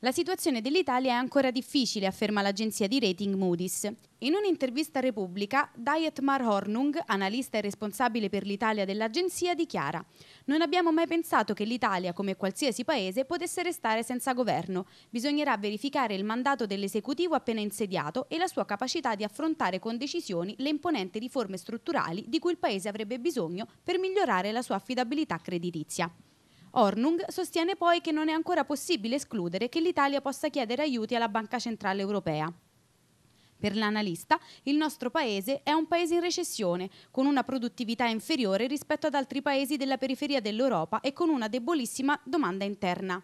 La situazione dell'Italia è ancora difficile, afferma l'agenzia di rating Moody's. In un'intervista a Repubblica, Dietmar Hornung, analista e responsabile per l'Italia dell'agenzia, dichiara «Non abbiamo mai pensato che l'Italia, come qualsiasi paese, potesse restare senza governo. Bisognerà verificare il mandato dell'esecutivo appena insediato e la sua capacità di affrontare con decisioni le imponenti riforme strutturali di cui il paese avrebbe bisogno per migliorare la sua affidabilità creditizia». Ornung sostiene poi che non è ancora possibile escludere che l'Italia possa chiedere aiuti alla Banca Centrale Europea. Per l'analista, il nostro paese è un paese in recessione, con una produttività inferiore rispetto ad altri paesi della periferia dell'Europa e con una debolissima domanda interna.